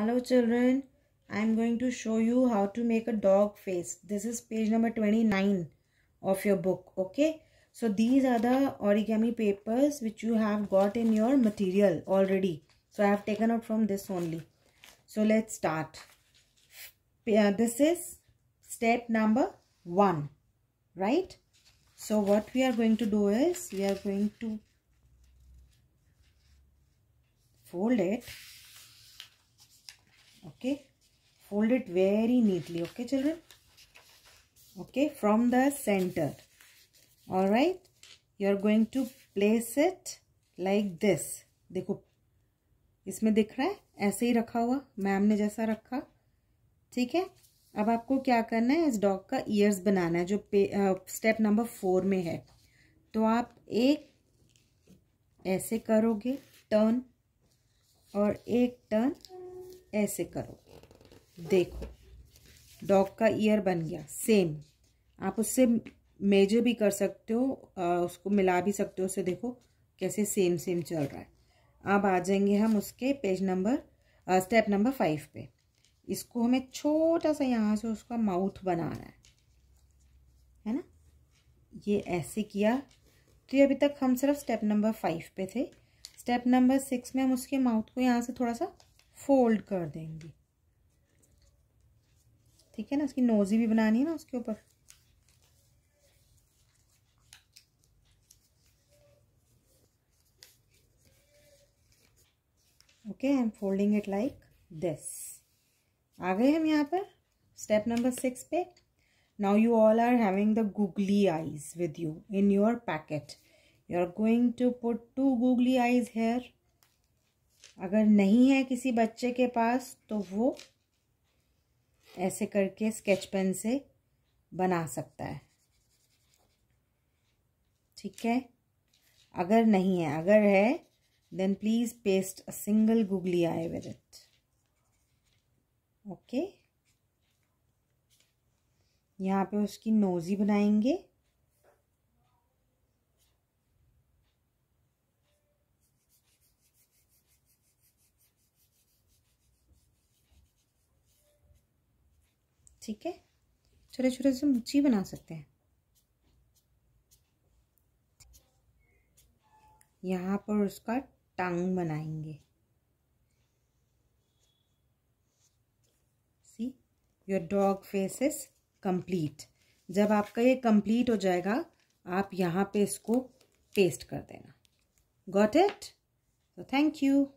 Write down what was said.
Hello children, I am going to show you how to make a dog face. This is page number 29 of your book, okay? So these are the origami papers which you have got in your material already. So I have taken out from this only. So let's start. Uh, this is step number 1, right? So what we are going to do is, we are going to fold it okay fold it very neatly okay children okay from the centre all right you are going to place it like this देखो इसमें दिख रहा है ऐसे ही रखा हुआ ma'am ने जैसा रखा ठीक है अब आपको क्या करना है इस डॉग का ईयर्स बनाना है जो स्टेप नंबर फोर में है तो आप एक ऐसे करोगे टर्न और एक टर्न ऐसे करो देखो डॉग का ईयर बन गया सेम आप उससे मेजर भी कर सकते हो आ, उसको मिला भी सकते हो उससे देखो कैसे सेम सेम चल रहा है अब आ जाएंगे हम उसके page number step number five पे इसको हमें छोटा सा यहाँ से उसका माउथ बनाना है है ना ये ऐसे किया तो ये अभी तक हम सिर्फ स्टेप नंबर फाइव पे थे स्टेप नंबर सिक्स में हम उसके माउथ को यहाँ से थोड़ा सा फोल्ड कर देंगे ठीक है ना उसकी नोजी भी बनानी है ना उसके ऊपर okay I am folding it like this आ गए हम यहाँ पर स्टेप नंबर सिक्स पे now you all are having the googly eyes with you in your packet you are going to put two googly eyes here अगर नहीं है किसी बच्चे के पास तो वो ऐसे करके स्केच पेन से बना सकता है ठीक है अगर नहीं है अगर है then please paste a single googly eye with it okay यहाँ पे उसकी नोज़ी बनाएंगे ठीक है छोटे छोटे से मुच्छी बना सकते हैं यहाँ पर उसका टांग बनाएंगे see your dog face is complete जब आपका ये कंप्लीट हो जाएगा आप यहाँ पे इसको पेस्ट कर देना गॉट इट तो थैंक यू